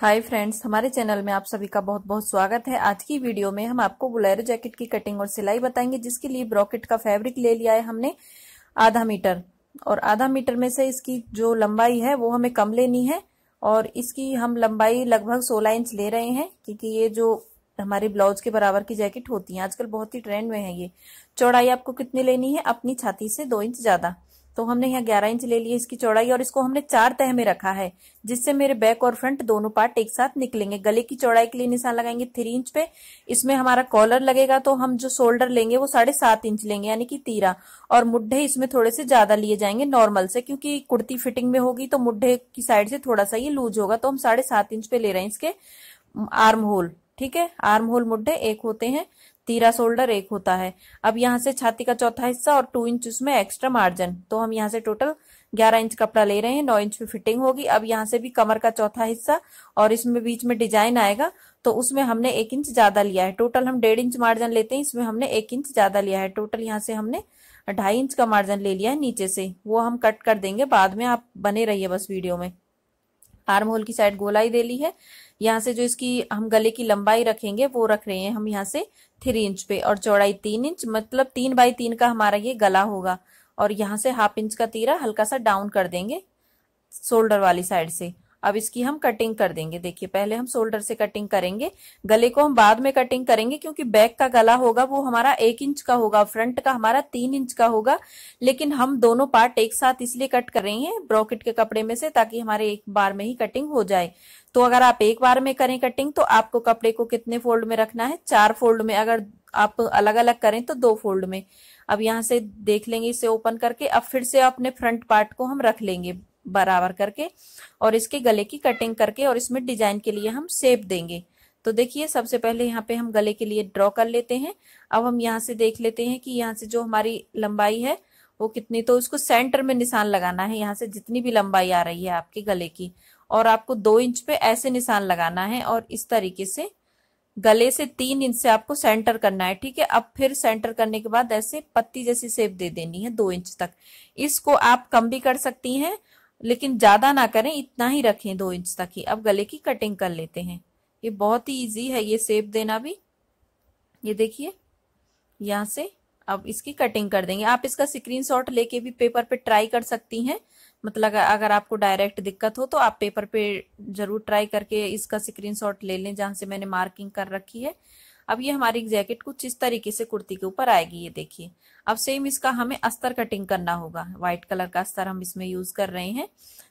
hi friends हमारे channel में आप सभी का बहुत बहुत स्वागत है आज की वीडियो में हम आपको बुलेरो जैकेट की कटिंग और सिलाई बताएंगे जिसके लिए ब्रॉकेट का फैब्रिक ले लिया है हमने आधा मीटर और आधा मीटर में से इसकी जो लंबाई है वो हमें कम लेनी है और इसकी हम लंबाई लगभग सोलह इंच ले रहे हैं क्योंकि ये जो हमारे ब्लाउज के बराबर की जैकेट होती है आजकल बहुत ही ट्रेंड में है ये चौड़ाई आपको कितनी लेनी है अपनी छाती से दो इंच ज्यादा तो हमने यहाँ ग्यारह इंच ले लिया इसकी चौड़ाई और इसको हमने चार तह में रखा है जिससे मेरे बैक और फ्रंट दोनों पार्ट एक साथ निकलेंगे गले की चौड़ाई के लिए निशान लगाएंगे थ्री इंच पे इसमें हमारा कॉलर लगेगा तो हम जो शोल्डर लेंगे वो साढ़े सात इंच लेंगे यानी कि तीरा और मुड्ढे इसमें थोड़े से ज्यादा लिए जाएंगे नॉर्मल से क्योंकि कुर्ती फिटिंग में होगी तो मुड्ढे की साइड से थोड़ा सा ये लूज होगा तो हम साढ़े सात इंच पे ले रहे हैं इसके आर्म होल ठीक है आर्म होल मुड्ढे एक होते हैं तीरा शोल्डर एक होता है अब यहाँ से छाती का चौथा हिस्सा और टू इंच उसमें एक्स्ट्रा मार्जिन तो हम यहाँ से टोटल ग्यारह इंच कपड़ा ले रहे हैं नौ इंच पे फिटिंग होगी अब यहाँ से भी कमर का चौथा हिस्सा और इसमें बीच में डिजाइन आएगा तो उसमें हमने एक इंच ज्यादा लिया है टोटल हम डेढ़ इंच मार्जिन लेते हैं इसमें हमने एक इंच ज्यादा लिया है टोटल यहाँ से हमने ढाई इंच का मार्जिन ले लिया है नीचे से वो हम कट कर देंगे बाद में आप बने रहिए बस वीडियो में आर्म होल की साइड गोलाई दे ली है यहाँ से जो इसकी हम गले की लंबाई रखेंगे वो रख रहे हैं हम यहाँ से थ्री इंच पे और चौड़ाई तीन इंच मतलब तीन बाई तीन का हमारा ये गला होगा और यहाँ से हाफ इंच का तीरा हल्का सा डाउन कर देंगे शोल्डर वाली साइड से अब इसकी हम कटिंग कर देंगे देखिए पहले हम शोल्डर से कटिंग करेंगे गले को हम बाद में कटिंग करेंगे क्योंकि बैक का गला होगा वो हमारा एक इंच का होगा फ्रंट का हमारा तीन इंच का होगा लेकिन हम दोनों पार्ट एक साथ इसलिए कट कर रहे हैं ब्रॉकेट के कपड़े में से ताकि हमारे एक बार में ही कटिंग हो जाए तो अगर आप एक बार में करें कटिंग तो आपको कपड़े को कितने फोल्ड में रखना है चार फोल्ड में अगर आप अलग अलग करें तो दो फोल्ड में अब यहां से देख लेंगे इसे ओपन करके अब फिर से अपने फ्रंट पार्ट को हम रख लेंगे बराबर करके और इसके गले की कटिंग करके और इसमें डिजाइन के लिए हम सेप देंगे तो देखिए सबसे पहले यहाँ पे हम गले के लिए ड्रॉ कर लेते हैं अब हम यहाँ से देख लेते हैं कि यहाँ से जो हमारी लंबाई है वो कितनी तो उसको सेंटर में निशान लगाना है यहाँ से जितनी भी लंबाई आ रही है आपके गले की और आपको दो इंच पे ऐसे निशान लगाना है और इस तरीके से गले से तीन इंच से आपको सेंटर करना है ठीक है अब फिर सेंटर करने के बाद ऐसे पत्ती जैसी सेप दे देनी है दो इंच तक इसको आप कम भी कर सकती हैं लेकिन ज़्यादा ना करें इतना ही रखें दो इंच तक ही अब गले की कटिंग कर लेते हैं ये बहुत ही इजी है ये सेब देना भी ये देखिए यहाँ से अब इसकी कटिंग कर देंगे आप इसका शॉट लेके भी पेपर पे ट्राई कर सकती हैं मतलब अगर आपको डायरेक्ट दिक्कत हो तो आप पेपर पे जरूर ट्राई करके इसका शॉट ले लें जहां से मैंने मार्किंग कर रखी है अब ये हमारी जैकेट कुछ इस तरीके से कुर्ती के ऊपर आएगी ये देखिए अब सेम इसका हमें अस्तर कटिंग करना होगा व्हाइट कलर का अस्तर हम इसमें यूज कर रहे हैं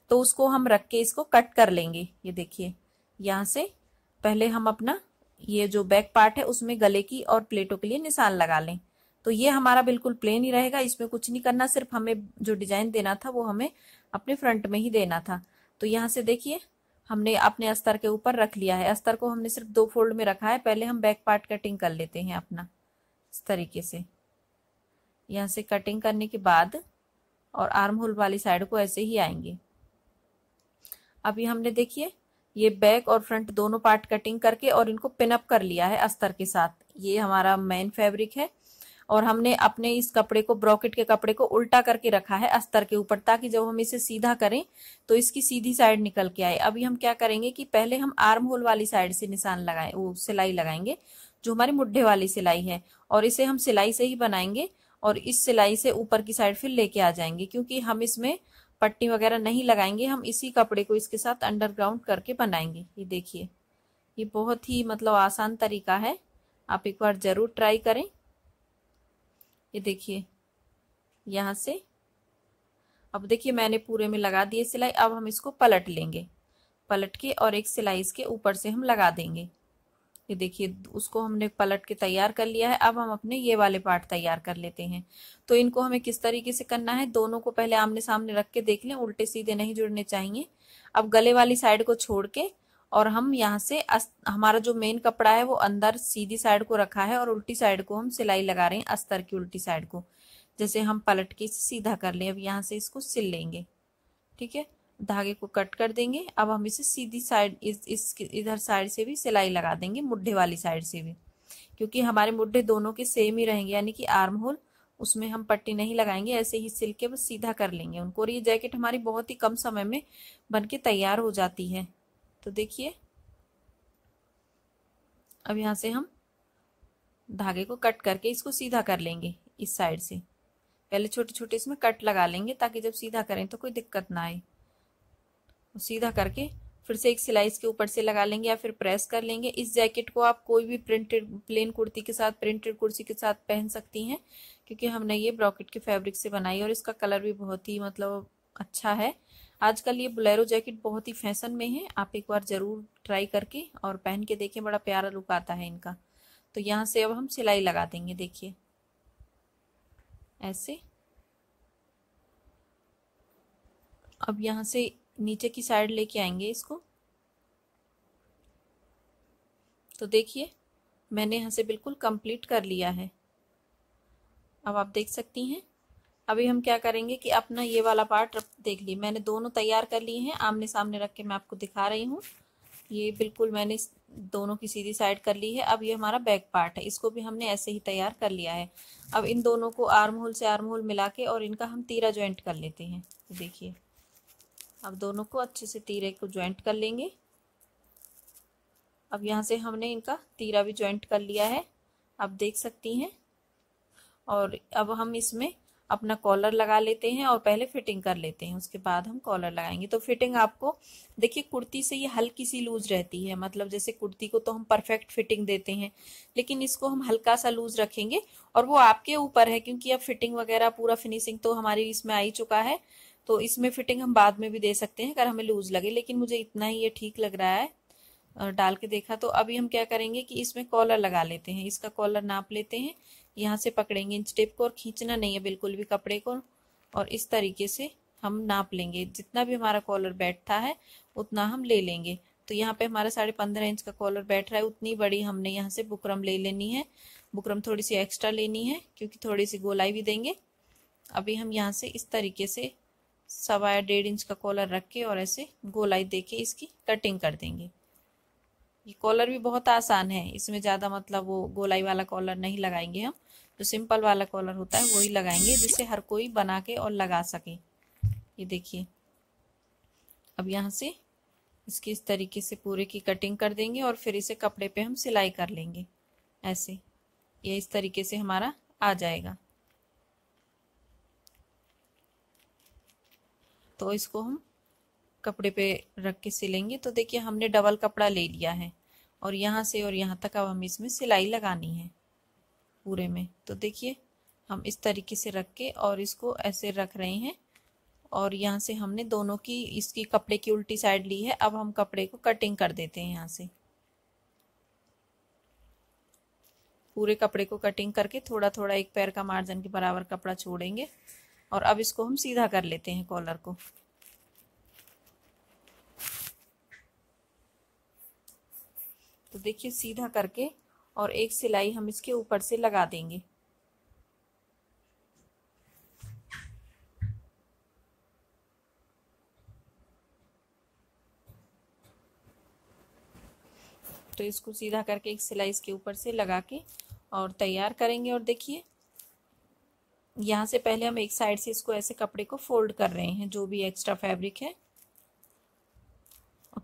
तो उसको हम रख के इसको कट कर लेंगे ये देखिए यहाँ से पहले हम अपना ये जो बैक पार्ट है उसमें गले की और प्लेटों के लिए निशान लगा लें तो ये हमारा बिल्कुल प्लेन ही रहेगा इसमें कुछ नहीं करना सिर्फ हमें जो डिजाइन देना था वो हमें अपने फ्रंट में ही देना था तो यहाँ से देखिए हमने अपने अस्तर के ऊपर रख लिया है अस्तर को हमने सिर्फ दो फोल्ड में रखा है पहले हम बैक पार्ट कटिंग कर लेते हैं अपना इस तरीके से यहाँ से कटिंग करने के बाद और आर्म होल वाली साइड को ऐसे ही आएंगे अभी हमने देखिए ये बैक और फ्रंट दोनों पार्ट कटिंग करके और इनको पिनअप कर लिया है अस्तर के साथ ये हमारा मेन फैब्रिक है और हमने अपने इस कपड़े को ब्रॉकेट के कपड़े को उल्टा करके रखा है अस्तर के ऊपर ताकि जब हम इसे सीधा करें तो इसकी सीधी साइड निकल के आए अभी हम क्या करेंगे कि पहले हम आर्म होल वाली साइड से निशान लगाए वो सिलाई लगाएंगे जो हमारी मुड्ढे वाली सिलाई है और इसे हम सिलाई से ही बनाएंगे और इस सिलाई से ऊपर की साइड फिर लेके आ जाएंगे क्योंकि हम इसमें पट्टी वगैरह नहीं लगाएंगे हम इसी कपड़े को इसके साथ अंडरग्राउंड करके बनाएंगे ये देखिए ये बहुत ही मतलब आसान तरीका है आप एक बार ज़रूर ट्राई करें ये देखिए यहाँ से अब देखिए मैंने पूरे में लगा दिए सिलाई अब हम इसको पलट लेंगे पलट के और एक सिलाई इसके ऊपर से हम लगा देंगे ये देखिए उसको हमने पलट के तैयार कर लिया है अब हम अपने ये वाले पार्ट तैयार कर लेते हैं तो इनको हमें किस तरीके से करना है दोनों को पहले आमने सामने रख के देख लें उल्टे सीधे नहीं जुड़ने चाहिए अब गले वाली साइड को छोड़ के और हम यहाँ से अस, हमारा जो मेन कपड़ा है वो अंदर सीधी साइड को रखा है और उल्टी साइड को हम सिलाई लगा रहे हैं अस्तर की उल्टी साइड को जैसे हम पलट के सीधा कर लें अब यहाँ से इसको सिल लेंगे ठीक है धागे को कट कर देंगे अब हम इसे सीधी साइड इस, इस इधर साइड से भी सिलाई लगा देंगे मुड्ढे वाली साइड से भी क्योंकि हमारे मुड्ढे दोनों के सेम ही रहेंगे यानी कि आर्म होल उसमें हम पट्टी नहीं लगाएंगे ऐसे ही सिल के बस सीधा कर लेंगे उनको और ये जैकेट हमारी बहुत ही कम समय में बन के तैयार हो जाती है तो देखिए अब यहाँ से हम धागे को कट करके इसको सीधा कर लेंगे इस साइड से पहले छोटे छोटे इसमें कट लगा लेंगे ताकि जब सीधा करें तो कोई दिक्कत ना आए सीधा करके फिर से एक सिलाई इसके ऊपर से लगा लेंगे या फिर प्रेस कर लेंगे इस जैकेट को आप कोई भी प्रिंटेड प्लेन कुर्ती के साथ प्रिंटेड कुर्सी के साथ पहन सकती हैं क्योंकि हमने ये ब्रॉकेट के फैब्रिक से बनाई और इसका कलर भी बहुत ही मतलब अच्छा है आजकल ये बुलेरो जैकेट बहुत ही फैशन में है आप एक बार ज़रूर ट्राई करके और पहन के देखें बड़ा प्यारा लुक आता है इनका तो यहाँ से अब हम सिलाई लगा देंगे देखिए ऐसे अब यहाँ से नीचे की साइड लेके आएंगे इसको तो देखिए मैंने यहाँ से बिल्कुल कंप्लीट कर लिया है अब आप देख सकती हैं अभी हम क्या करेंगे कि अपना ये वाला पार्ट देख ली मैंने दोनों तैयार कर लिए हैं आमने सामने रख के मैं आपको दिखा रही हूँ ये बिल्कुल मैंने दोनों की सीधी साइड कर ली है अब ये हमारा बैक पार्ट है इसको भी हमने ऐसे ही तैयार कर लिया है अब इन दोनों को आर्म होल से आर्म होल मिला के और इनका हम तीरा ज्वाइंट कर लेते हैं देखिए अब दोनों को अच्छे से तीरे को ज्वाइंट कर लेंगे अब यहाँ से हमने इनका तीरा भी ज्वाइंट कर लिया है आप देख सकती हैं और अब हम इसमें अपना कॉलर लगा लेते हैं और पहले फिटिंग कर लेते हैं उसके बाद हम कॉलर लगाएंगे तो फिटिंग आपको देखिए कुर्ती से ये हल्की सी लूज रहती है मतलब जैसे कुर्ती को तो हम परफेक्ट फिटिंग देते हैं लेकिन इसको हम हल्का सा लूज रखेंगे और वो आपके ऊपर है क्योंकि अब फिटिंग वगैरह पूरा फिनिशिंग तो हमारी इसमें आई चुका है तो इसमें फिटिंग हम बाद में भी दे सकते हैं अगर हमें लूज लगे लेकिन मुझे इतना ही ये ठीक लग रहा है डाल के देखा तो अभी हम क्या करेंगे कि इसमें कॉलर लगा लेते हैं इसका कॉलर नाप लेते हैं यहाँ से पकड़ेंगे इंच स्टेप को और खींचना नहीं है बिल्कुल भी कपड़े को और इस तरीके से हम नाप लेंगे जितना भी हमारा कॉलर बैठता है उतना हम ले लेंगे तो यहाँ पे हमारा साढ़े पंद्रह इंच का कॉलर बैठ रहा है उतनी बड़ी हमने यहाँ से बुकरम ले लेनी है बुकरम थोड़ी सी एक्स्ट्रा लेनी है क्योंकि थोड़ी सी गोलाई भी देंगे अभी हम यहाँ से इस तरीके से सवा डेढ़ इंच का कॉलर रख के और ऐसे गोलाई दे के इसकी कटिंग कर देंगे ये कॉलर भी बहुत आसान है इसमें ज़्यादा मतलब वो गोलाई वाला कॉलर नहीं लगाएंगे हम जो सिंपल वाला कॉलर होता है वही लगाएंगे जिससे हर कोई बना के और लगा सके ये देखिए अब यहाँ से इसकी इस तरीके से पूरे की कटिंग कर देंगे और फिर इसे कपड़े पे हम सिलाई कर लेंगे ऐसे ये इस तरीके से हमारा आ जाएगा तो इसको हम कपड़े पे रख के सिलेंगे तो देखिए हमने डबल कपड़ा ले लिया है और यहाँ से और यहाँ तक अब हम इसमें सिलाई लगानी है पूरे में तो देखिए हम इस तरीके से रख के और इसको ऐसे रख रहे हैं और यहाँ से हमने दोनों की इसकी कपड़े की उल्टी साइड ली है अब हम कपड़े को कटिंग कर देते हैं यहाँ से पूरे कपड़े को कटिंग करके थोड़ा थोड़ा एक पैर का मार्जिन के बराबर कपड़ा छोड़ेंगे और अब इसको हम सीधा कर लेते हैं कॉलर को तो देखिए सीधा करके और एक सिलाई हम इसके ऊपर से लगा देंगे तो इसको सीधा करके एक सिलाई इसके ऊपर से लगा के और तैयार करेंगे और देखिए यहाँ से पहले हम एक साइड से इसको ऐसे कपड़े को फोल्ड कर रहे हैं जो भी एक्स्ट्रा फैब्रिक है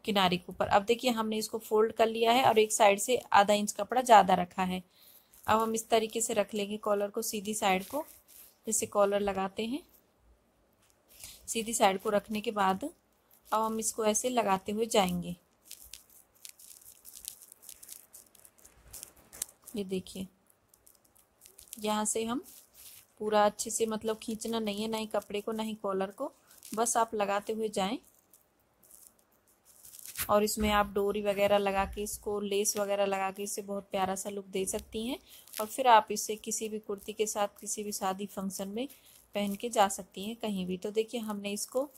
किनारे के ऊपर अब देखिए हमने इसको फोल्ड कर लिया है और एक साइड से आधा इंच कपड़ा ज़्यादा रखा है अब हम इस तरीके से रख लेंगे कॉलर को सीधी साइड को जैसे कॉलर लगाते हैं सीधी साइड को रखने के बाद अब हम इसको ऐसे लगाते हुए जाएंगे ये देखिए यहाँ से हम पूरा अच्छे से मतलब खींचना नहीं है ना ही कपड़े को ना ही कॉलर को बस आप लगाते हुए जाएं और इसमें आप डोरी वगैरह लगा के इसको लेस वगैरह लगा के इसे बहुत प्यारा सा लुक दे सकती हैं और फिर आप इसे किसी भी कुर्ती के साथ किसी भी शादी फंक्शन में पहन के जा सकती हैं कहीं भी तो देखिए हमने इसको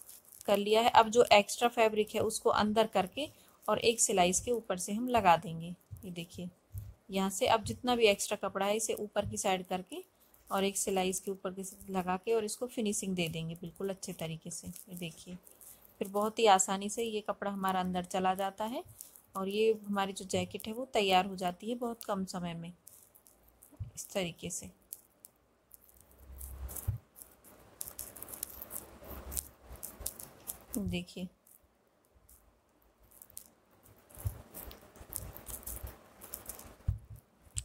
कर लिया है अब जो एक्स्ट्रा फैब्रिक है उसको अंदर करके और एक सिलाई इसके ऊपर से हम लगा देंगे ये देखिए यहाँ से अब जितना भी एक्स्ट्रा कपड़ा है इसे ऊपर की साइड करके और एक सिलाई इसके ऊपर के लगा के और इसको फिनिशिंग दे देंगे बिल्कुल अच्छे तरीके से ये देखिए फिर बहुत ही आसानी से ये कपड़ा हमारा अंदर चला जाता है और ये हमारी जो जैकेट है वो तैयार हो जाती है बहुत कम समय में इस तरीके से देखिए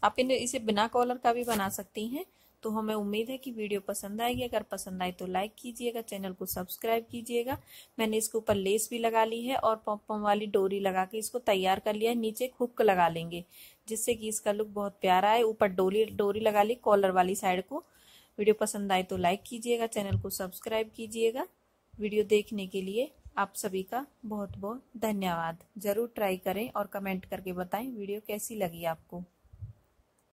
आप इन इसे बिना कॉलर का भी बना सकती हैं तो हमें उम्मीद है कि वीडियो पसंद आएगी अगर पसंद आए तो लाइक कीजिएगा चैनल को सब्सक्राइब कीजिएगा मैंने इसके ऊपर लेस भी लगा ली है और पॉपकॉर्न वाली डोरी लगा के इसको तैयार कर लिया है नीचे हुक लगा लेंगे जिससे कि इसका लुक बहुत प्यारा है ऊपर डोरी डोरी लगा ली कॉलर वाली साइड को वीडियो पसंद आए तो लाइक कीजिएगा चैनल को सब्सक्राइब कीजिएगा वीडियो देखने के लिए आप सभी का बहुत बहुत धन्यवाद ज़रूर ट्राई करें और कमेंट करके बताएं वीडियो कैसी लगी आपको